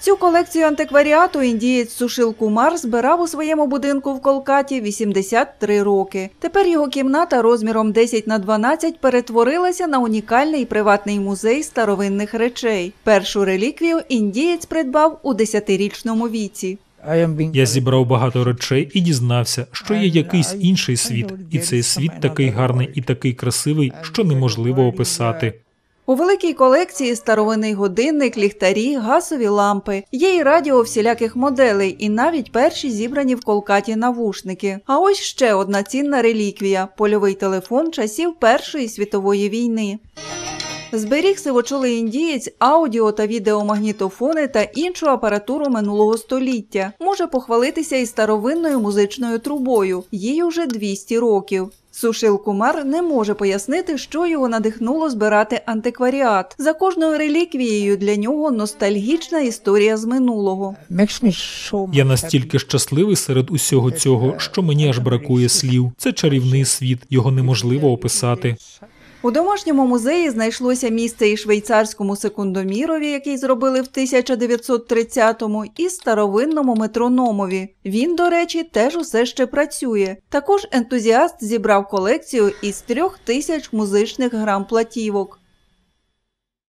Цю колекцію антикваріату індієць Сушил Кумар збирав у своєму будинку в Колкаті 83 роки. Тепер його кімната розміром 10 на 12 перетворилася на унікальний приватний музей старовинних речей. Першу реліквію індієць придбав у 10-річному віці. Я зібрав багато речей і дізнався, що є якийсь інший світ, і цей світ такий гарний і такий красивий, що неможливо описати. У великій колекції старовинний годинник, ліхтарі, газові лампи, є і радіо всіляких моделей, і навіть перші зібрані в колкаті навушники. А ось ще одна цінна реліквія польовий телефон часів Першої світової війни. Зберіг сивочолий індієць, аудіо та відеомагнітофони та іншу апаратуру минулого століття. Може похвалитися і старовинною музичною трубою. Їй уже 200 років. Сушил Кумар не може пояснити, що його надихнуло збирати антикваріат. За кожною реліквією для нього ностальгічна історія з минулого. Я настільки щасливий серед усього цього, що мені аж бракує слів. Це чарівний світ, його неможливо описати. У домашньому музеї знайшлося місце і швейцарському секундомірові, який зробили в 1930-му, і старовинному метрономові. Він, до речі, теж усе ще працює. Також ентузіаст зібрав колекцію із трьох тисяч музичних грам платівок.